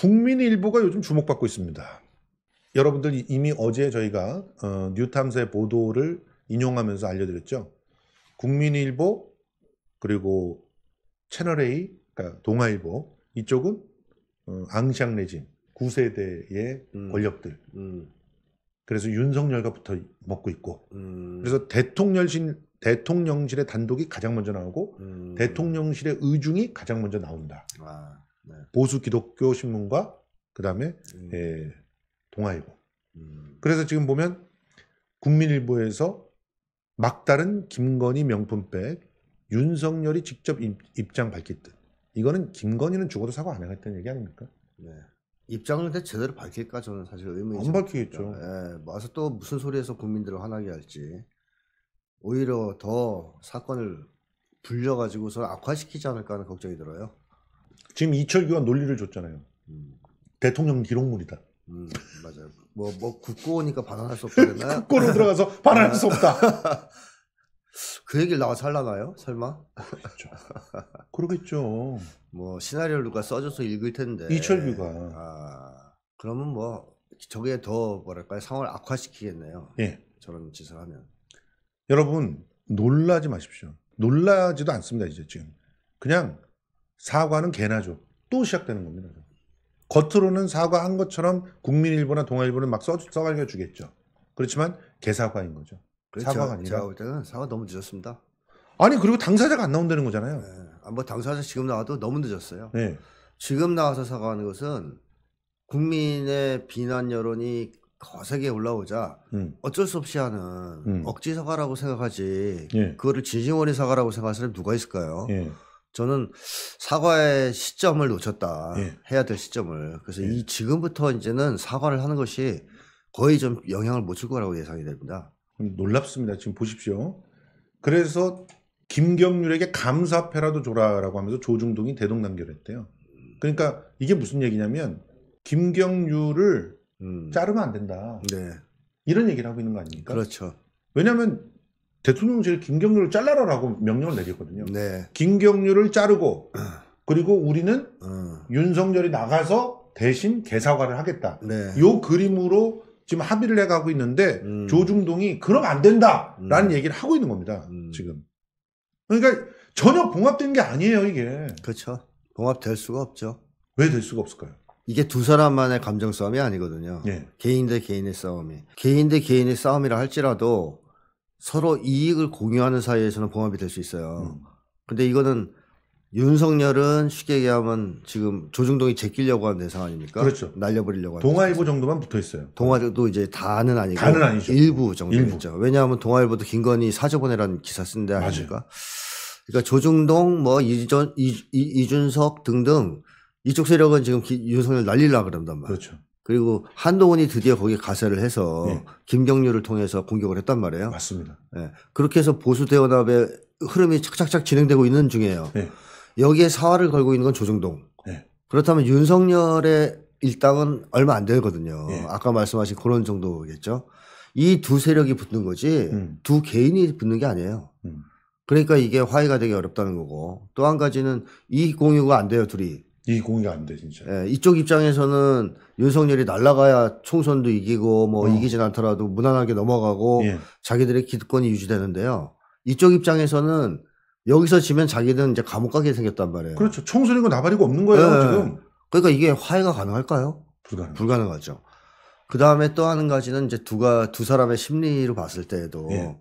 국민일보가 요즘 주목받고 있습니다. 여러분들 이미 어제 저희가 어, 뉴탐사의 보도를 인용하면서 알려드렸죠. 국민일보 그리고 채널A 그러니까 동아일보 이쪽은 어, 앙샹 레짐 구세대의 음, 권력들 음. 그래서 윤석열과 붙어 먹고 있고 음. 그래서 대통령실 대통령실의 단독이 가장 먼저 나오고 음. 대통령실의 의중이 가장 먼저 나온다. 와. 아. 네. 보수 기독교 신문과 그 다음에 음. 예, 동아일보. 음. 그래서 지금 보면 국민일보에서 막다른 김건희 명품백 윤석열이 직접 입장 입 밝혔듯 이거는 김건희는 죽어도 사과 안 하겠다는 얘기 아닙니까? 네. 입장을 근데 제대로 밝힐까 저는 사실 의문이죠. 안 밝히겠죠. 예, 뭐 와서 또 무슨 소리에서 국민들을 화나게 할지 오히려 더 사건을 불려가지고서 악화시키지 않을까 하는 걱정이 들어요. 지금 이철규가 논리를 줬잖아요. 음. 대통령 기록물이다. 음, 맞아요. 뭐, 뭐, 국고 오니까 반환할 수 없다 나요 국고로 들어가서 반환할 수 없다. 그 얘기를 나와서 하려나요? 설마? 그렇겠죠 그러겠죠. 뭐, 시나리오를 누가 써줘서 읽을 텐데. 이철규가. 아, 그러면 뭐, 저게 더, 뭐랄까요, 상황을 악화시키겠네요. 예. 저런 짓을 하면. 여러분, 놀라지 마십시오. 놀라지도 않습니다, 이제 지금. 그냥 사과는 개나 줘. 또 시작되는 겁니다. 겉으로는 사과한 것처럼 국민일보나 동아일보는 막 써, 써가려 주겠죠. 그렇지만 개사과인 거죠. 그렇죠. 사과가 아니라. 제가 볼 때는 사과 너무 늦었습니다. 아니 그리고 당사자가 안 나온다는 거잖아요. 네. 아, 뭐 당사자 지금 나와도 너무 늦었어요. 네. 지금 나와서 사과하는 것은 국민의 비난 여론이 거세게 올라오자 음. 어쩔 수 없이 하는 음. 억지 사과라고 생각하지 예. 그거를 진심 어린 사과라고 생각할 사람이 누가 있을까요? 예. 저는 사과의 시점을 놓쳤다. 예. 해야 될 시점을. 그래서 예. 이 지금부터 이제는 사과를 하는 것이 거의 좀 영향을 못 줄 거라고 예상이 됩니다. 놀랍습니다. 지금 보십시오. 그래서 김겸률에게 감사패라도 줘라라고 하면서 조중동이 대동단결했대요. 그러니까 이게 무슨 얘기냐면 김경률을 음. 자르면 안 된다. 네. 이런 얘기를 하고 있는 거 아닙니까? 그렇죠. 왜냐하면 대통령실 김경률을 잘라라라고 명령을 내렸거든요. 네. 김경률을 자르고 그리고 우리는 어. 윤석열이 나가서 대신 개사과를 하겠다. 네. 요 그림으로 지금 합의를 해가고 있는데 음. 조중동이 그럼 안 된다라는 음. 얘기를 하고 있는 겁니다. 음. 지금. 그러니까 전혀 봉합된 게 아니에요 이게. 그렇죠. 봉합될 수가 없죠. 왜 될 수가 없을까요? 이게 두 사람만의 감정 싸움이 아니거든요. 네. 개인 대 개인의 싸움이. 개인 대 개인의 싸움이라 할지라도 서로 이익을 공유하는 사이에서는 봉합이 될 수 있어요. 음. 근데 이거는 윤석열은 쉽게 얘기하면 지금 조중동이 제끼려고 하는 대상 아닙니까? 그렇죠. 날려버리려고 하는. 동아일보 정도만 붙어 있어요. 동아일보도 이제 다는 아니고. 다는 아니죠. 일부 정도 일부. 있죠. 왜냐하면 동아일보도 김건희 사저보내라는 기사 쓴 데 아닙니까? 그러니까 조중동, 뭐이준석 등등 이쪽 세력은 지금 기, 윤석열 날리려 그런단 말이에요. 그렇죠. 그리고 한동훈이 드디어 거기 가세를 해서 네. 김경률을 통해서 공격을 했단 말이에요. 맞습니다. 네. 그렇게 해서 보수 대원합의 흐름이 착착착 진행되고 있는 중이에요. 네. 여기에 사활을 걸고 있는 건 조정동. 그렇다면 윤석열의 일당은 얼마 안 되거든요. 아까 말씀하신 그런 정도겠죠. 이 두 세력이 붙는 거지 음. 두 개인이 붙는 게 아니에요. 음. 그러니까 이게 화해가 되기 어렵다는 거고 또 한 가지는 이 공유가 안 돼요 둘이. 이 공이 안돼 진짜. 예, 이쪽 입장에서는 윤석열이 날라가야 총선도 이기고 뭐 어. 이기진 않더라도 무난하게 넘어가고 예. 자기들의 기득권이 유지되는데요. 이쪽 입장에서는 여기서 지면 자기는 이제 감옥 가게 생겼단 말이에요. 그렇죠. 총선이고 나발이고 없는 거예요 예. 지금. 그러니까 이게 화해가 가능할까요? 불가능. 불가능하죠. 그 다음에 또 하는 가지는 이제 두가 두 사람의 심리로 봤을 때에도 예.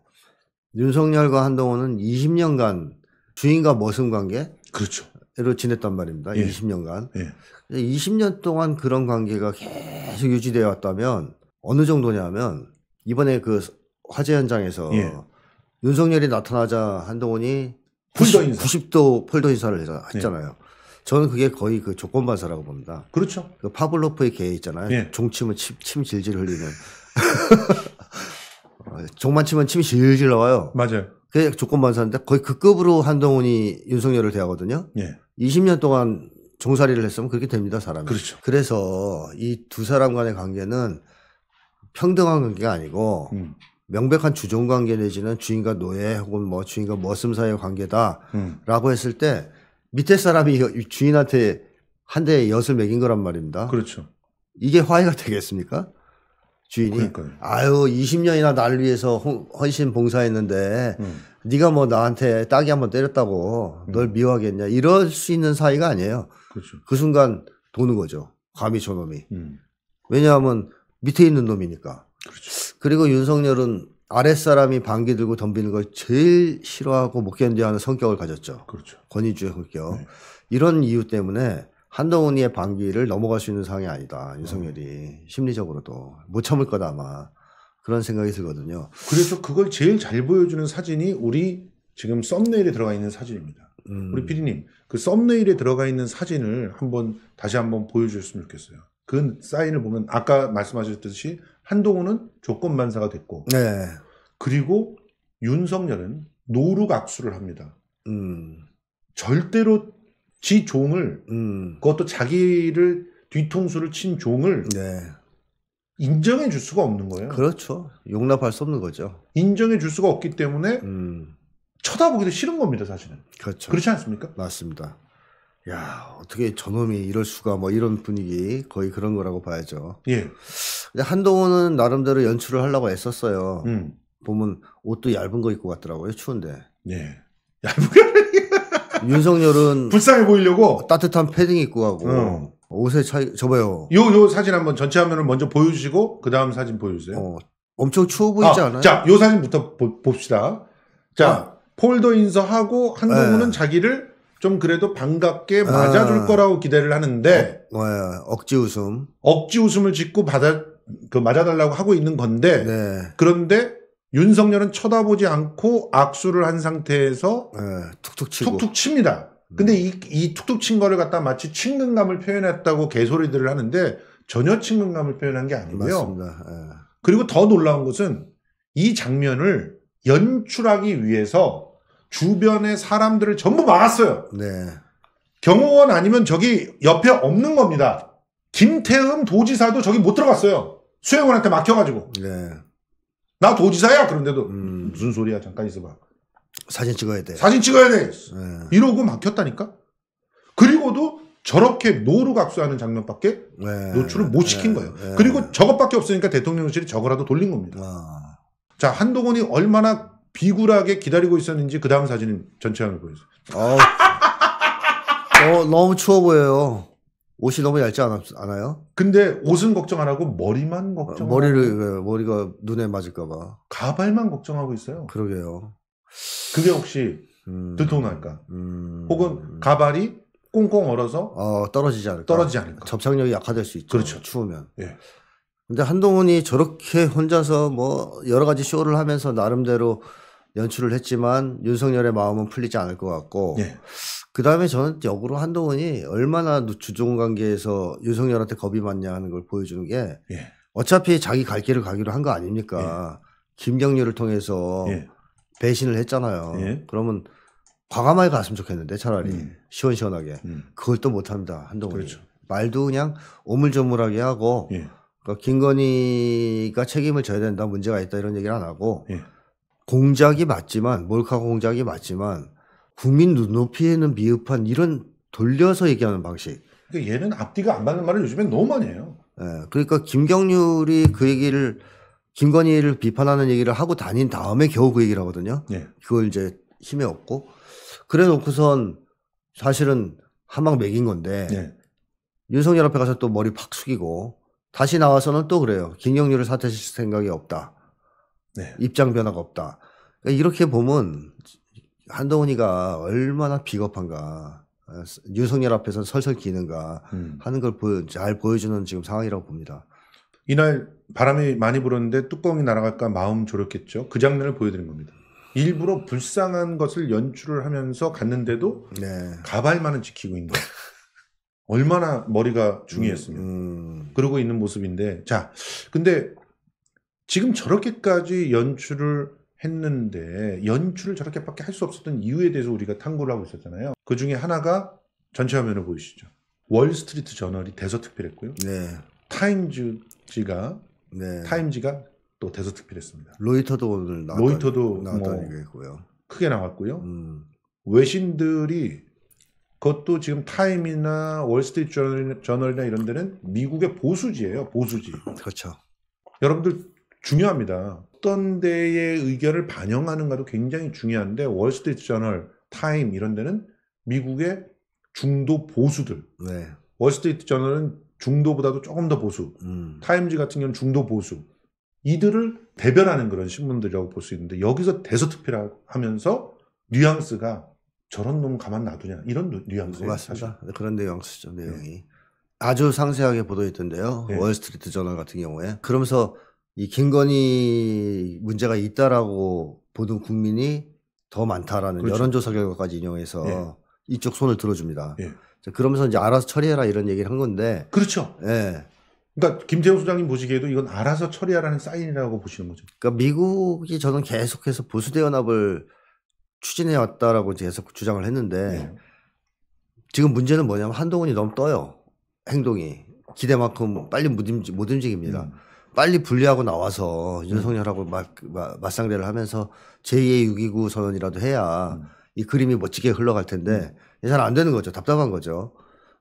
윤석열과 한동훈은 20년간 주인과 머슴 관계. 그렇죠. 로 지냈단 말입니다. 예. 20년간. 예. 20년 동안 그런 관계가 계속 유지되어 왔다면 어느 정도냐면 이번에 그 화재 현장에서 예. 윤석열이 나타나자 한동훈이 폴더 90, 인사. 90도 폴더 인사를 했잖아요. 예. 저는 그게 거의 그 조건반사라고 봅니다. 그렇죠. 그 파블로프의 개 있잖아요. 예. 종침은 침, 침 질질 흘리는. 어, 종만 치면 침이 질질 나와요. 맞아요. 그게 조건만사는데 거의 그 급으로 한동훈이 윤석열을 대하거든요. 예. 20년 동안 종살이를 했으면 그렇게 됩니다, 사람이. 그렇죠. 그래서 이 두 사람 간의 관계는 평등한 관계가 아니고 음. 명백한 주종 관계 내지는 주인과 노예 혹은 뭐 주인과 머슴 사이의 관계다라고 음. 했을 때 밑에 사람이 주인한테 한 대의 엿을 매긴 거란 말입니다. 그렇죠. 이게 화해가 되겠습니까? 주인이 그러니까요. 아유 20년이나 날 위해서 헌신 봉사했는데 음. 네가 뭐 나한테 딱이 한번 때렸다고 음. 널 미워하겠냐 이럴 수 있는 사이가 아니에요. 그렇죠. 그 순간 도는 거죠. 감히 저놈이. 음. 왜냐하면 밑에 있는 놈이니까. 그렇죠. 그리고 윤석열은 아랫사람이 방귀 들고 덤비는 걸 제일 싫어하고 못 견뎌하는 성격을 가졌죠. 그렇죠. 권위주의 성격. 네. 이런 이유 때문에 한동훈이의 반기를 넘어갈 수 있는 상황이 아니다. 윤석열이 심리적으로도 못 참을 거다 아마 그런 생각이 들거든요. 그래서 그걸 제일 잘 보여주는 사진이 우리 지금 썸네일에 들어가 있는 사진입니다. 음. 우리 피디님 그 썸네일에 들어가 있는 사진을 한번 다시 한번 보여주셨으면 좋겠어요. 그 사인을 보면 아까 말씀하셨듯이 한동훈은 조건 반사가 됐고, 네. 그리고 윤석열은 노루 악수를 합니다. 음. 절대로 지 종을 음. 그것도 자기를 뒤통수를 친 종을 네. 인정해 줄 수가 없는 거예요. 그렇죠. 용납할 수 없는 거죠. 인정해 줄 수가 없기 때문에 음. 쳐다보기도 싫은 겁니다, 사실은. 그렇죠. 그렇지 않습니까? 맞습니다. 야 어떻게 저놈이 이럴 수가 뭐 이런 분위기 거의 그런 거라고 봐야죠. 예. 한동훈은 나름대로 연출을 하려고 애썼어요. 음. 보면 옷도 얇은 거 입고 갔더라고요 추운데. 예. 얇은 거 윤석열은 불쌍해 보이려고 따뜻한 패딩 입고 하고 어. 옷에 차이 저봐요. 요 요 사진 한번 전체 화면을 먼저 보여주시고 그 다음 사진 보여주세요. 어, 엄청 추워 보이지 아, 않아요? 자, 요 사진부터 보, 봅시다. 자, 아. 폴더 인서하고 한동훈은 네. 자기를 좀 그래도 반갑게 아. 맞아줄 아. 거라고 기대를 하는데 어, 어, 예, 억지 웃음, 억지 웃음을 짓고 받아 그 맞아달라고 하고 있는 건데 네. 그런데 윤석열은 쳐다보지 않고 악수를 한 상태에서 에, 네, 툭툭 치고. 툭툭 칩니다. 근데 음. 이, 이 툭툭 친 거를 갖다 마치 친근감을 표현했다고 개소리들을 하는데 전혀 친근감을 표현한 게 아니고요. 맞습니다. 에. 예. 그리고 더 놀라운 것은 이 장면을 연출하기 위해서 주변의 사람들을 전부 막았어요. 네. 경호원 아니면 저기 옆에 없는 겁니다. 김태흠 도지사도 저기 못 들어갔어요. 수행원한테 막혀가지고. 네. 나 도지사야 그런데도 음. 무슨 소리야 잠깐 있어봐. 사진 찍어야 돼. 사진 찍어야 돼. 네. 이러고 막혔다니까. 그리고도 저렇게 노루 각수하는 장면밖에 네. 노출을 못 네. 시킨 거예요. 네. 그리고 저것밖에 없으니까 대통령실이 저거라도 돌린 겁니다. 아. 자 한동훈이 얼마나 비굴하게 기다리고 있었는지 그 다음 사진은 전체화을 보여주세요. 어, 너무 추워 보여요. 옷이 너무 얇지 않, 아요 근데 옷은 걱정 안 하고 머리만 걱정. 어, 머리를 그, 머리가 눈에 맞을까봐. 가발만 걱정하고 있어요. 그러게요. 그게 혹시 음, 두통날까? 음, 혹은 가발이 꽁꽁 얼어서 어, 떨어지지 않을까? 떨어지지 않을까? 접착력이 약화될 수 있죠. 그렇죠. 추우면. 예. 근데 한동훈이 저렇게 혼자서 뭐 여러 가지 쇼를 하면서 나름대로 연출을 했지만 윤석열의 마음은 풀리지 않을 것 같고 예. 그 다음에 저는 역으로 한동훈이 얼마나 주종 관계에서 윤석열한테 겁이 많냐 하는 걸 보여주는 게 예. 어차피 자기 갈 길을 가기로 한 거 아닙니까? 예. 김경률을 통해서 예. 배신을 했잖아요. 예. 그러면 과감하게 갔으면 좋겠는데 차라리 음. 시원시원하게 음. 그걸 또 못합니다 한동훈이 그렇죠. 말도 그냥 오물조물하게 하고 예. 그러니까 김건희가 책임을 져야 된다 문제가 있다 이런 얘기를 안 하고. 공작이 맞지만 몰카 공작이 맞지만 국민 눈높이에는 미흡한 이런 돌려서 얘기하는 방식. 그러니까 얘는 앞뒤가 안 맞는 말을 요즘엔 너무 많이 해요. 예. 그러니까 김경률이 그 얘기를 김건희를 비판하는 얘기를 하고 다닌 다음에 겨우 그 얘기를 하거든요. 예. 그걸 이제 힘에 없고 그래 놓고선 사실은 한방 맥인 건데 예. 윤석열 앞에 가서 또 머리 팍 숙이고 다시 나와서는 또 그래요. 김경률을 사퇴시킬 생각이 없다. 네. 입장 변화가 없다. 그러니까 이렇게 보면 한동훈이가 얼마나 비겁한가. 유성열 어, 앞에서 설설 기는가 음. 하는 걸 잘 보여주는 지금 상황이라고 봅니다. 이날 바람이 많이 불었는데 뚜껑이 날아갈까 마음 졸였겠죠. 그 장면을 보여드린 겁니다. 일부러 불쌍한 것을 연출을 하면서 갔는데도 네. 가발만은 지키고 있는 거예요. 얼마나 머리가 중요했으면 음, 음. 그러고 있는 모습인데 자 근데 지금 저렇게까지 연출을 했는데 연출을 저렇게밖에 할 수 없었던 이유에 대해서 우리가 탐구를 하고 있었잖아요. 그 중에 하나가 전체 화면을 보이시죠. 월스트리트 저널이 대서특필했고요. 네. 네. 타임즈가 네. 타임즈가또 대서특필했습니다. 로이터도 오늘 나왔다, 로이터도 나왔다는 뭐 얘기고요. 크게 나왔고요. 음. 외신들이 그것도 지금 타임이나 월스트리트 저널이나 이런 데는 미국의 보수지예요. 보수지. 그렇죠. 여러분들 중요합니다. 어떤 데의 의견을 반영하는가도 굉장히 중요한데 월스트리트 저널, 타임 이런 데는 미국의 중도 보수들. 네. 월스트리트 저널은 중도보다도 조금 더 보수. 음. 타임즈 같은 경우는 중도 보수. 이들을 대변하는 그런 신문들이라고 볼 수 있는데 여기서 대서특필하면서 뉘앙스가 저런 놈 가만 놔두냐 이런 뉘앙스 맞습니다. 네, 그런 뉘앙스죠 내용이 네. 아주 상세하게 보도했던데요. 네. 월스트리트 저널 같은 경우에 그러면서 이 김건희 문제가 있다라고 보는 국민이 더 많다라는 그렇죠. 여론조사 결과까지 인용해서 예. 이쪽 손을 들어줍니다. 예. 그러면서 이제 알아서 처리해라 이런 얘기를 한 건데. 그렇죠. 예. 그러니까 김재용 소장님 보시기에도 이건 알아서 처리하라는 사인이라고 보시는 거죠. 그러니까 미국이 저는 계속해서 보수 대연합을 추진해 왔다라고 계속 주장을 했는데 예. 지금 문제는 뭐냐면 한동훈이 너무 떠요. 행동이 기대만큼 빨리 못, 움직, 못 움직입니다. 음. 빨리 분리하고 나와서 음. 윤석열하고 막, 마, 맞상대를 하면서 제2의 629 선언이라도 해야 음. 이 그림이 멋지게 흘러갈 텐데 음. 잘안 되는 거죠. 답답한 거죠.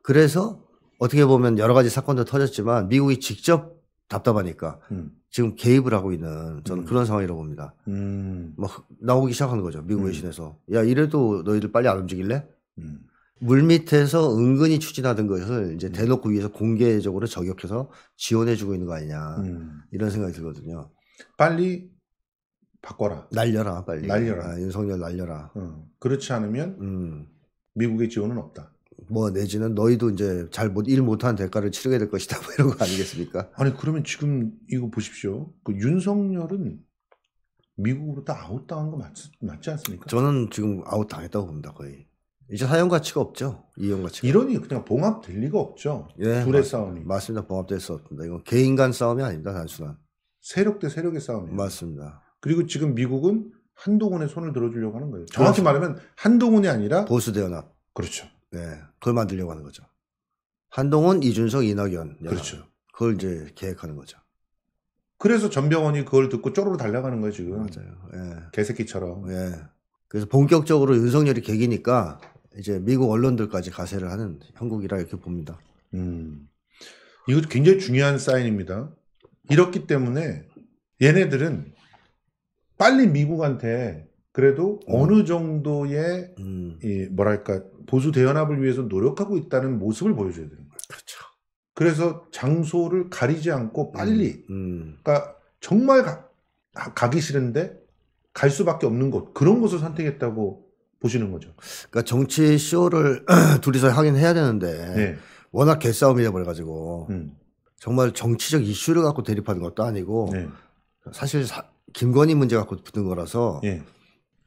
그래서 어떻게 보면 여러 가지 사건도 터졌지만 미국이 직접 답답하니까 음. 지금 개입을 하고 있는 저는 음. 그런 상황이라고 봅니다. 막 음. 뭐 나오기 시작하는 거죠. 미국 외신에서. 야, 이래도 너희들 빨리 안 움직일래? 물밑에서 은근히 추진하던 것을 이제 음. 대놓고 위해서 공개적으로 저격해서 지원해주고 있는 거 아니냐 음. 이런 생각이 들거든요. 빨리 바꿔라. 날려라 빨리. 날려라. 아, 윤석열 날려라. 음. 그렇지 않으면 음. 미국의 지원은 없다. 뭐 내지는 너희도 이제 잘 못 일 못한 대가를 치르게 될 것이다 뭐 이런 거 아니겠습니까? 아니 그러면 지금 이거 보십시오. 그 윤석열은 미국으로 다 아웃당한 거 맞, 맞지 않습니까? 저는 지금 아웃당했다고 봅니다 거의. 이제 사용 가치가 없죠. 이용 가치가. 이론이 그냥 봉합될 리가 없죠. 예, 둘의 맞, 싸움이. 맞습니다. 봉합될 수 없습니다. 이건 개인 간 싸움이 아닙니다. 단순한. 세력 대 세력의 싸움이 맞습니다. 그리고 지금 미국은 한동훈의 손을 들어주려고 하는 거예요. 정확히 그렇습 말하면 한동훈이 아니라 보수 대연합. 그렇죠. 네, 그걸 만들려고 하는 거죠. 한동훈, 이준석, 이낙연. 연합. 그렇죠. 그걸 이제 계획하는 거죠. 그래서 전병원이 그걸 듣고 쪼르르 달려가는 거예요 지금. 맞아요. 예. 개새끼처럼. 예. 그래서 본격적으로 윤석열이 계기니까 이제 미국 언론들까지 가세를 하는 형국이라 이렇게 봅니다. 음. 이것도 굉장히 중요한 사인입니다. 이렇기 때문에 얘네들은 빨리 미국한테 그래도 음. 어느 정도의 음. 이 뭐랄까 보수 대연합을 위해서 노력하고 있다는 모습을 보여줘야 되는 거예요. 그렇죠. 그래서 장소를 가리지 않고 빨리 음. 음. 그러니까 정말 가, 가기 싫은데 갈 수밖에 없는 곳 그런 곳을 선택했다고 보시는 거죠. 그러니까 정치 쇼를 둘이서 하긴 해야 되는데 네. 워낙 개싸움이라 버려가지고 음. 정말 정치적 이슈를 갖고 대립하는 것도 아니고 네. 사실 사, 김건희 문제 갖고 붙는 거라서 예.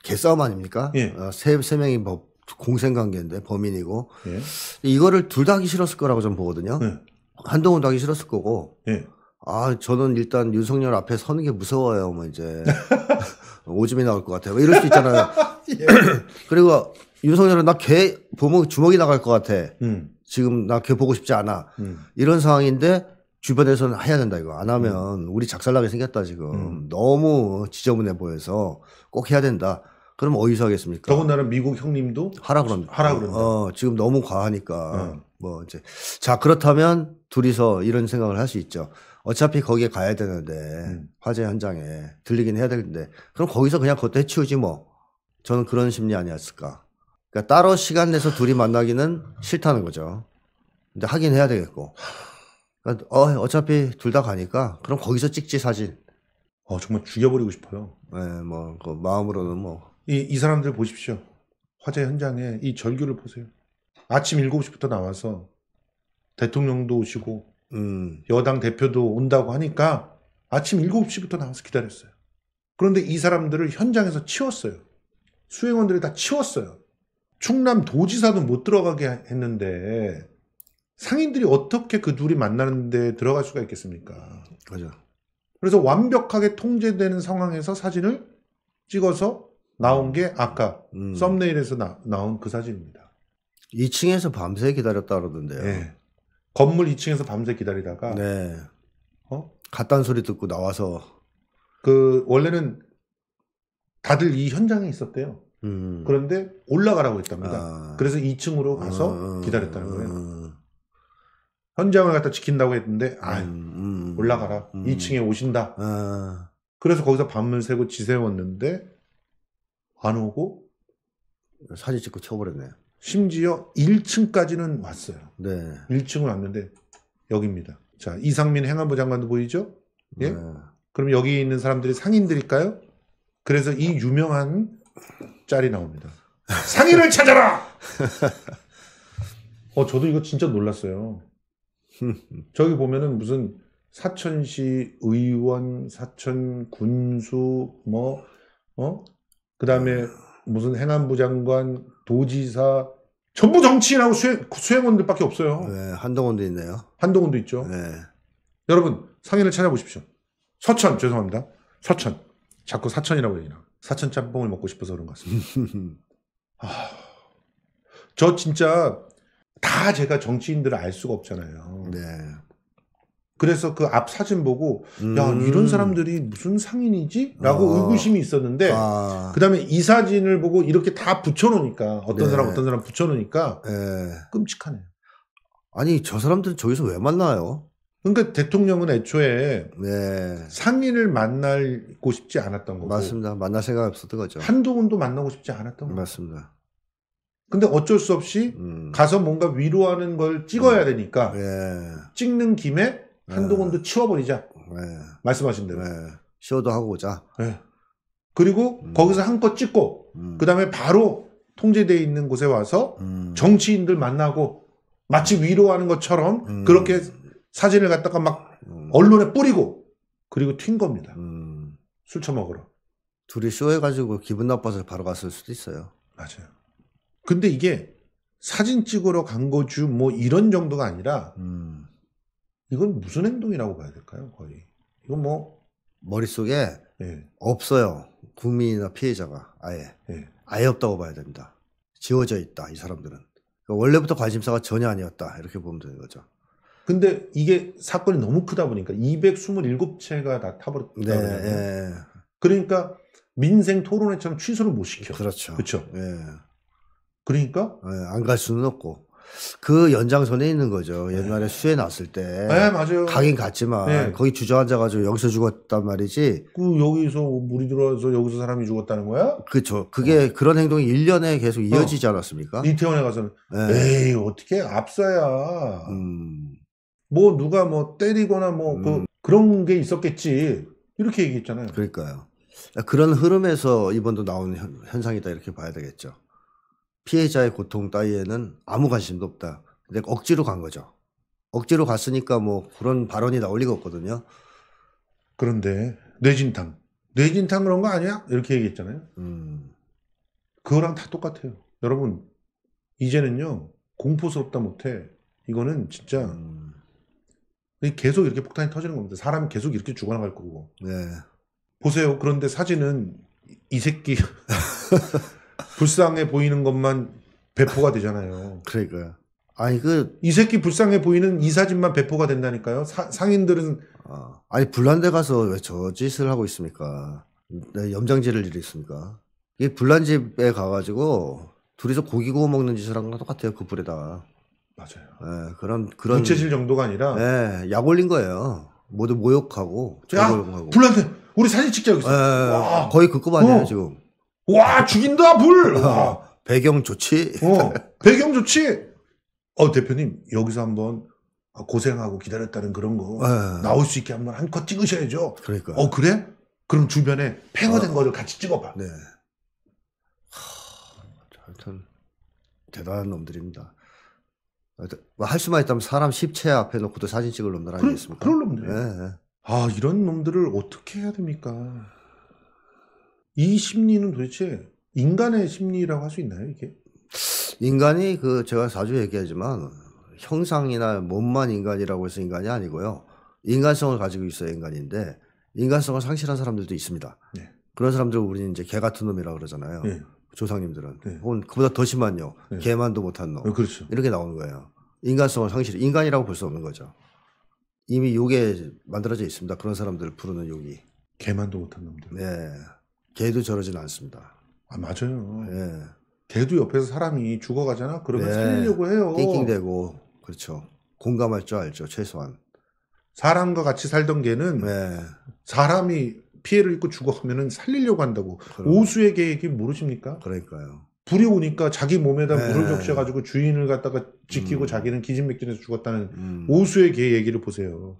개싸움 아닙니까? 예. 어, 세, 세 명이 뭐 공생 관계인데 범인이고 예. 이거를 둘 다 하기 싫었을 거라고 저 보거든요. 예. 한동훈도 하기 싫었을 거고. 예. 아 저는 일단 윤석열 앞에 서는 게 무서워요. 뭐 이제 오줌이 나올 것 같아. 뭐 이럴 수 있잖아요. 예. 그리고 윤석열은 나개 보면 주먹이 나갈 것 같아. 음. 지금 나개 보고 싶지 않아. 음. 이런 상황인데 주변에서는 해야 된다 이거 안 하면 음. 우리 작살나게 생겼다 지금 음. 너무 지저분해 보여서 꼭 해야 된다. 그럼 어디서 하겠습니까? 더군다나 미국 형님도 하라 그럽 하라 그런 어, 어, 지금 너무 과하니까 어. 뭐 이제 자 그렇다면 둘이서 이런 생각을 할 수 있죠. 어차피 거기에 가야 되는데 음. 화재 현장에 들리긴 해야 되는데 그럼 거기서 그냥 그것도 해치우지 뭐 저는 그런 심리 아니었을까 그러니까 따로 시간 내서 둘이 만나기는 싫다는 거죠 근데 하긴 해야 되겠고 그러니까 어, 어차피 둘 다 가니까 그럼 거기서 찍지 사진 어, 정말 죽여버리고 싶어요 네뭐 예, 그 마음으로는 뭐 이 이 사람들 보십시오 화재 현장에 이 절규를 보세요 아침 7시부터 나와서 대통령도 오시고 음, 여당 대표도 온다고 하니까 아침 7시부터 나와서 기다렸어요. 그런데 이 사람들을 현장에서 치웠어요. 수행원들이 다 치웠어요. 충남 도지사도 못 들어가게 했는데 상인들이 어떻게 그 둘이 만나는데 들어갈 수가 있겠습니까? 맞아. 그래서 완벽하게 통제되는 상황에서 사진을 찍어서 나온 게 아까 음. 썸네일에서 나, 나온 그 사진입니다. 2층에서 밤새 기다렸다 그러던데요. 네. 건물 2층에서 밤새 기다리다가 네. 어? 갓단 소리 듣고 나와서 그 원래는 다들 이 현장에 있었대요. 음. 그런데 올라가라고 했답니다. 아. 그래서 2층으로 가서 아. 기다렸다는 거예요. 음. 현장을 갖다 지킨다고 했는데 아 음. 올라가라. 2층에 오신다. 아. 그래서 거기서 밤을 새고 지새웠는데 안 오고 사진 찍고 쳐버렸네요. 심지어 1층까지는 왔어요. 네. 1층은 왔는데 여기입니다. 자 이상민 행안부 장관도 보이죠? 예. 네. 그럼 여기 있는 사람들이 상인들일까요? 그래서 이 유명한 짤이 나옵니다. 상인을 찾아라. 어 저도 이거 진짜 놀랐어요. 저기 보면은 무슨 사천시 의원, 사천 군수 뭐 어? 그다음에 네. 무슨 행안부 장관, 도지사 전부 정치인하고 수행, 수행원들밖에 없어요. 네, 한동훈도 있네요. 한동훈도 있죠. 네. 여러분 상인을 찾아보십시오. 서천 죄송합니다. 서천 자꾸 사천이라고 얘기나 사천 짬뽕을 먹고 싶어서 그런 것 같습니다. 아, 저 진짜 다 제가 정치인들을 알 수가 없잖아요. 네. 그래서 그 앞 사진 보고 음. 야 이런 사람들이 무슨 상인이지?라고 어. 아. 의구심이 있었는데 아. 그다음에 이 사진을 보고 이렇게 다 붙여놓으니까 어떤 네. 사람 어떤 사람 붙여놓으니까 네. 끔찍하네요. 아니 저 사람들은 저기서 왜 만나요? 그러니까 대통령은 애초에 네. 상인을 만나고 싶지 않았던 거고 맞습니다. 만날 생각 없었던 거죠. 한동훈도 만나고 싶지 않았던 거고 맞습니다. 근데 어쩔 수 없이 음. 가서 뭔가 위로하는 걸 찍어야 음. 되니까 네. 찍는 김에 한두번도 네. 치워버리자. 네. 말씀하신 대로. 쇼도 네. 하고 오자. 그리고 음. 거기서 한껏 찍고 음. 그다음에 바로 통제돼 있는 곳에 와서 음. 정치인들 만나고 마치 위로하는 것처럼 음. 그렇게 사진을 갖다가 막 음. 언론에 뿌리고 그리고 튄 겁니다. 음. 술 처먹으러. 둘이 쇼해가지고 기분 나빠서 바로 갔을 수도 있어요. 맞아요. 근데 이게 사진 찍으러 간 거 주 뭐 이런 정도가 아니라 이건 무슨 행동이라고 봐야 될까요? 거의 이건 뭐 머릿속에 예. 없어요. 국민이나 피해자가 아예 예. 아예 없다고 봐야 됩니다. 지워져 있다 이 사람들은 그러니까 원래부터 관심사가 전혀 아니었다 이렇게 보면 되는 거죠. 근데 이게 사건이 너무 크다 보니까 227채가 다 타버렸다. 네, 예. 그러니까, 그렇죠. 예. 그러니까 민생 토론회처럼 취소를 못 시켜. 그렇죠. 그렇죠. 예. 그러니까 안 갈 수는 없고 그 연장선에 있는 거죠. 옛날에 네. 수해 났을 때. 네, 맞아요. 가긴 갔지만 네. 거기 주저앉아가지고 여기서 죽었단 말이지. 그 여기서 물이 들어와서 여기서 사람이 죽었다는 거야? 그렇죠. 그게 어. 그런 행동이 1년에 계속 이어지지 어. 않았습니까? 이태원에 가서는 네. 에이 어떻게 앞서야. 음. 뭐 누가 뭐 때리거나 뭐 그 음. 그, 그런 게 있었겠지. 이렇게 얘기했잖아요. 그러니까요. 그런 흐름에서 이번도 나온 현상이다 이렇게 봐야 되겠죠. 피해자의 고통 따위에는 아무 관심도 없다. 근데 억지로 간 거죠. 억지로 갔으니까 뭐 그런 발언이 나올 리가 없거든요. 그런데 뇌진탕, 뇌진탕 그런 거 아니야? 이렇게 얘기했잖아요. 음. 그거랑 다 똑같아요. 여러분 이제는요 공포스럽다 못해 이거는 진짜 음. 계속 이렇게 폭탄이 터지는 겁니다. 사람이 계속 이렇게 죽어나갈 거고. 네. 보세요. 그런데 사진은 이 새끼 불쌍해 보이는 것만 배포가 되잖아요. 그러니까. 아니 그 이 새끼 불쌍해 보이는 이 사진만 배포가 된다니까요. 사, 상인들은 아, 아니 불난데 가서 왜 저 짓을 하고 있습니까? 염장지를 일이 있습니까? 이 불난집에 가가지고 둘이서 고기 구워 먹는 짓을 한 거랑 똑같아요 그불에다 맞아요. 예, 그런 그런 부채질 정도가 아니라 예, 약 올린 거예요. 모두 모욕하고 저격하고 불난데 우리 사진 찍자 여기서. 예, 예, 예. 거의 그급 아니에요 어. 지금. 와 죽인다 불. 어, 배경 좋지. 어, 배경 좋지. 어 대표님 여기서 한번 고생하고 기다렸다는 그런 거 네. 나올 수 있게 한번 한 컷 찍으셔야죠. 그러니까. 어 그래? 그럼 주변에 팽어된 어. 거를 같이 찍어봐. 네. 하여튼 대단한 놈들입니다. 뭐 할 수만 있다면 사람 10채 앞에 놓고도 사진 찍을 놈들 아니겠습니까? 그런 놈들. 네, 네. 아 이런 놈들을 어떻게 해야 됩니까? 이 심리는 도대체 인간의 심리라고 할 수 있나요, 이게? 인간이 그 제가 자주 얘기하지만 형상이나 몸만 인간이라고 해서 인간이 아니고요. 인간성을 가지고 있어요, 인간인데 인간성을 상실한 사람들도 있습니다. 네. 그런 사람들 우리는 이제 개 같은 놈이라고 그러잖아요. 네. 조상님들은 네. 혹은 그보다 더 심한요. 네. 개만도 못한 놈. 어, 그렇죠. 이렇게 나오는 거예요. 인간성을 상실, 인간이라고 볼 수 없는 거죠. 이미 욕에 만들어져 있습니다. 그런 사람들을 부르는 욕이. 개만도 못한 놈들. 네. 개도 저러진 않습니다. 아 맞아요. 예. 개도 옆에서 사람이 죽어가잖아. 그러면 네. 살리려고 해요. 낑낑대고 그렇죠. 공감할 줄 알죠. 최소한 사람과 같이 살던 개는 네. 사람이 피해를 입고 죽어가면은 살리려고 한다고 그럼. 오수의 개에게 모르십니까? 그러니까요. 불이 오니까 자기 몸에다 네. 물을 적셔가지고 주인을 갖다가 지키고 음. 자기는 기진맥진해서 죽었다는 음. 오수의 개 얘기를 보세요.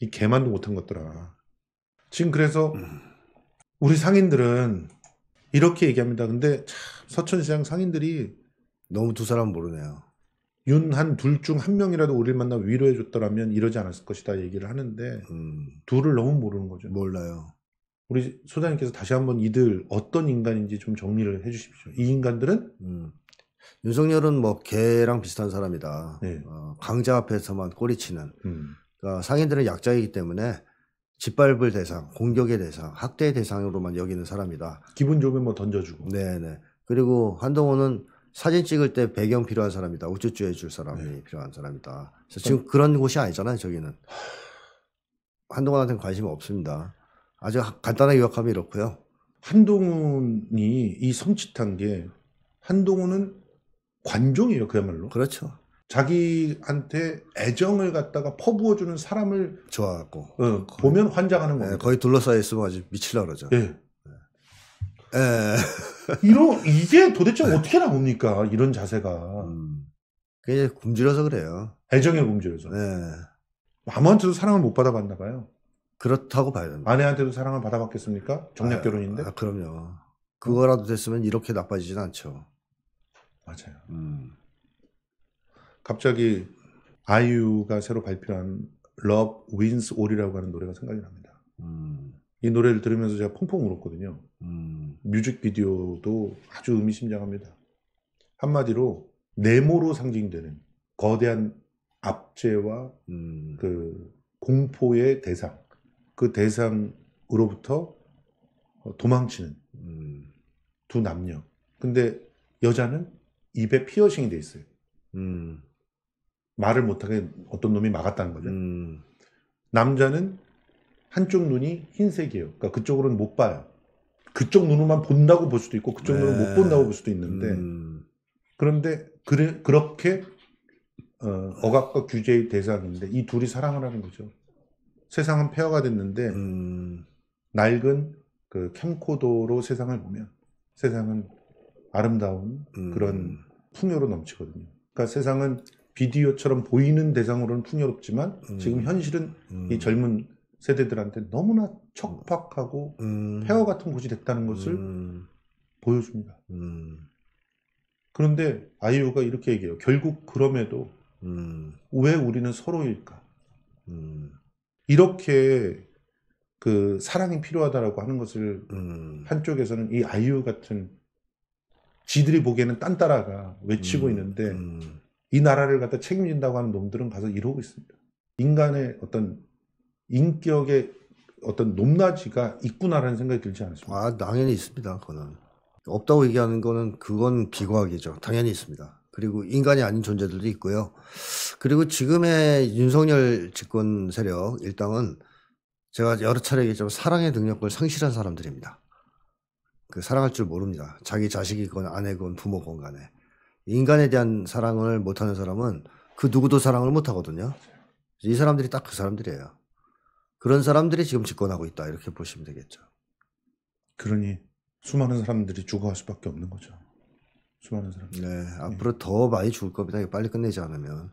이 개만도 못한 것더라. 지금 그래서 음. 우리 상인들은 이렇게 얘기합니다. 근데 참 서천시장 상인들이 너무 두 사람 모르네요. 윤 한 둘 중 한 명이라도 우리를 만나 위로해 줬더라면 이러지 않았을 것이다 얘기를 하는데 음. 둘을 너무 모르는 거죠. 몰라요. 우리 소장님께서 다시 한번 이들 어떤 인간인지 좀 정리를 해 주십시오. 이 인간들은 음. 윤석열은 뭐 개랑 비슷한 사람이다. 네. 어, 강자 앞에서만 꼬리치는. 음. 그러니까 상인들은 약자이기 때문에 짓밟을 대상, 공격의 대상, 학대의 대상으로만 여기는 사람이다. 기분 좋으면 뭐 던져주고. 네네. 그리고 한동훈은 사진 찍을 때 배경 필요한 사람이다. 우쭈쭈 해줄 사람이 네. 필요한 사람이다. 그래서 지금 그런 곳이 아니잖아요, 저기는. 한동훈한테는 관심 없습니다. 아주 간단하게 요약하면 이렇고요. 한동훈이 이 섬찟한 게 한동훈은 관종이에요, 그야말로. 그렇죠. 자기한테 애정을 갖다가 퍼부어주는 사람을 좋아하고 어, 보면 환장하는 거예요. 네, 거의 둘러싸여 있으면 아주 미칠라 그러죠. 예. 예. 이런 이게 도대체 네. 어떻게 나옵니까? 이런 자세가. 음. 그게 굶주려서 그래요. 애정에 굶주려서. 예. 아무한테도 사랑을 못 받아봤나 봐요. 그렇다고 봐야 됩니다. 아내한테도 사랑을 받아봤겠습니까? 정략 아, 결혼인데. 아, 아, 그럼요. 그거라도 됐으면 이렇게 나빠지진 않죠. 맞아요. 음. 갑자기 아이유가 새로 발표한 Love Wins All이라고 하는 노래가 생각이 납니다. 음. 이 노래를 들으면서 제가 펑펑 울었거든요. 음. 뮤직비디오도 아주 의미심장합니다. 한마디로 네모로 상징되는 거대한 압제와 음. 그 공포의 대상, 그 대상으로부터 어, 도망치는 음. 두 남녀. 근데 여자는 입에 피어싱이 돼 있어요. 음. 말을 못하게 어떤 놈이 막았다는 거죠. 음. 남자는 한쪽 눈이 흰색이에요. 그러니까 그쪽으로는 못 봐요. 그쪽 눈으로만 본다고 볼 수도 있고 그쪽 네. 눈으로 못 본다고 볼 수도 있는데 음. 그런데 그래, 그렇게 어, 억압과 규제의 대상인데 이 둘이 사랑을 하는 거죠. 세상은 폐허가 됐는데 음. 낡은 그 캠코더로 세상을 보면 세상은 아름다운 음. 그런 풍요로 넘치거든요. 그러니까 세상은 비디오처럼 보이는 대상으로는 풍요롭지만 음. 지금 현실은 음. 이 젊은 세대들한테 너무나 척박하고 음. 폐허 같은 곳이 됐다는 것을 음. 보여줍니다. 음. 그런데 아이유가 이렇게 얘기해요. 결국 그럼에도 왜 우리는 서로일까? 이렇게 그 사랑이 필요하다라고 하는 것을 한쪽에서는 이 아이유 같은 지들이 보기에는 딴따라가 외치고 있는데 이 나라를 갖다 책임진다고 하는 놈들은 가서 이러고 있습니다. 인간의 어떤 인격의 어떤 높낮이가 있구나라는 생각이 들지 않습니까? 아, 당연히 있습니다. 그거는. 없다고 얘기하는 거는 그건 비과학이죠. 당연히 있습니다. 그리고 인간이 아닌 존재들도 있고요. 그리고 지금의 윤석열 집권 세력 일당은 제가 여러 차례 얘기했지만 사랑의 능력을 상실한 사람들입니다. 그 사랑할 줄 모릅니다. 자기 자식이건 아내건 부모건 간에. 인간에 대한 사랑을 못하는 사람은 그 누구도 사랑을 못하거든요. 이 사람들이 딱 그 사람들이에요. 그런 사람들이 지금 집권하고 있다 이렇게 보시면 되겠죠. 그러니 수많은 사람들이 죽어갈 수밖에 없는 거죠. 수많은 사람들. 네, 네, 앞으로 더 많이 죽을 겁니다. 빨리 끝내지 않으면.